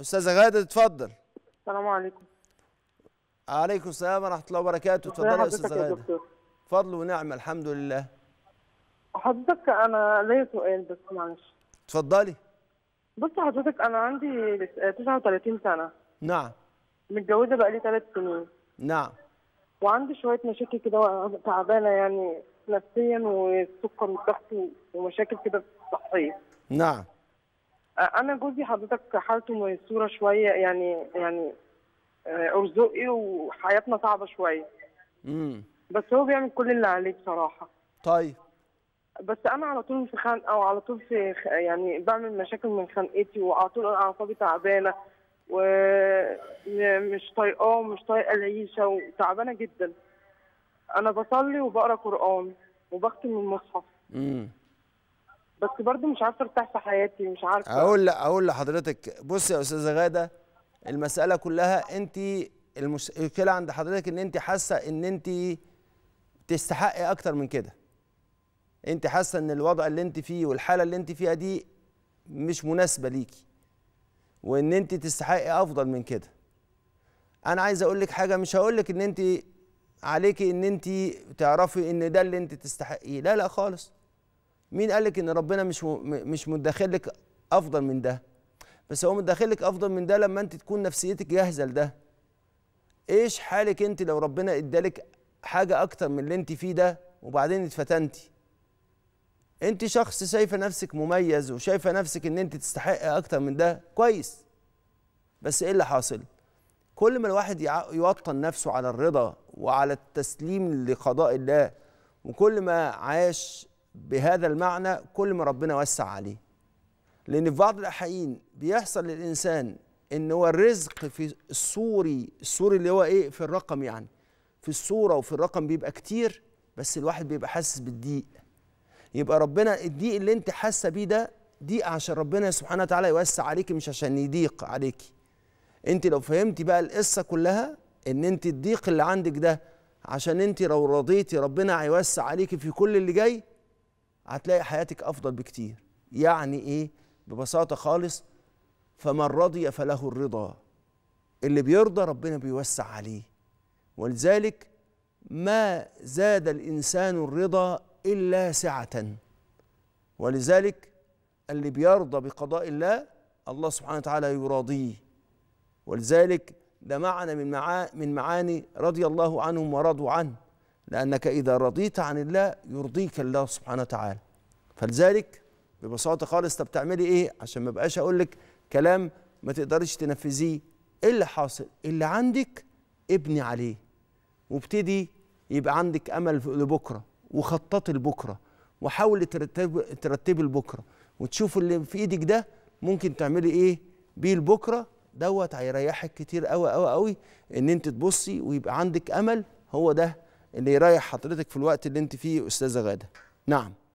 استاذه غاده اتفضل السلام عليكم عليكم السلام ورحمه الله وبركاته اتفضلي يا استاذه غاده فضل ونعمه الحمد لله حضرتك انا ليا سؤال بس معلش اتفضلي بص حضرتك انا عندي 39 سنه نعم متجوزه بقى لي سنين نعم وعندي شويه مشاكل كده تعبانه يعني نفسيا والسكر والضغط ومشاكل كده صحيه نعم انا جوزي حضرتك حالته ميسوره شويه يعني يعني آه، ارزقي وحياتنا صعبه شويه امم بس هو بيعمل كل اللي عليه بصراحه طيب بس انا على طول في خانقه وعلى طول في خ... يعني بعمل مشاكل من خانقتي وعلى طول انا اعصابي تعبانه ومش طايقاه ومش طايقه العيشه وتعبانه جدا انا بصلي وبقرا قران وبختم المصحف امم بس برضو مش عارفه ارتاح في حياتي مش عارفه اقول اقول لحضرتك بصي يا استاذه غاده المساله كلها انت المشكله عند حضرتك ان انت حاسه ان انت تستحقي اكتر من كده انت حاسه ان الوضع اللي انت فيه والحاله اللي انت فيها دي مش مناسبه ليكي وان انت تستحقي افضل من كده انا عايز اقول لك حاجه مش هقول لك ان انت عليكي ان انت تعرفي ان ده اللي انت تستحقيه لا لا خالص مين قال لك ان ربنا مش مش مدخل لك افضل من ده بس هو مدخل لك افضل من ده لما انت تكون نفسيتك جاهزه لده ايش حالك انت لو ربنا ادالك حاجه اكتر من اللي انت فيه ده وبعدين اتفتنتي انت شخص شايفه نفسك مميز وشايفه نفسك ان انت تستحق اكتر من ده كويس بس ايه اللي حاصل كل ما الواحد يوطن نفسه على الرضا وعلى التسليم لقضاء الله وكل ما عاش بهذا المعنى كل ما ربنا وسع عليه لأن في بعض الأحيان بيحصل للإنسان إن هو الرزق في السوري السوري اللي هو إيه في الرقم يعني في الصورة وفي الرقم بيبقى كتير بس الواحد بيبقى حاسس بالضيق يبقى ربنا الضيق اللي أنت حاسة بيه ده ضيق عشان ربنا سبحانه وتعالى يوسع عليك مش عشان يضيق عليكي انت لو فهمتي بقى القصه كلها ان انت الضيق اللي عندك ده عشان انت لو رضيتي ربنا هيوسع عليكي في كل اللي جاي هتلاقي حياتك افضل بكتير يعني ايه ببساطه خالص فمن رضي فله الرضا اللي بيرضى ربنا بيوسع عليه ولذلك ما زاد الانسان الرضا الا سعه ولذلك اللي بيرضى بقضاء الله الله سبحانه وتعالى يراضيه ولذلك ده معنى من معاني رضي الله عنهم ورضوا عنه لأنك إذا رضيت عن الله يرضيك الله سبحانه وتعالى فلذلك ببساطة خالص طب تعملي إيه عشان ما بقاش أقول لك كلام ما تقدرش تنفذيه إيه اللي حاصل اللي عندك ابني عليه وابتدي يبقى عندك أمل لبكرة وخططي لبكرة وحاولي ترتب ترتبي لبكرة وتشوف اللي في إيدك ده ممكن تعملي إيه بيه لبكرة دوت هيريحك كتير قوي قوي قوي ان انت تبصي ويبقى عندك امل هو ده اللي يريح حضرتك في الوقت اللي انت فيه استاذه غاده نعم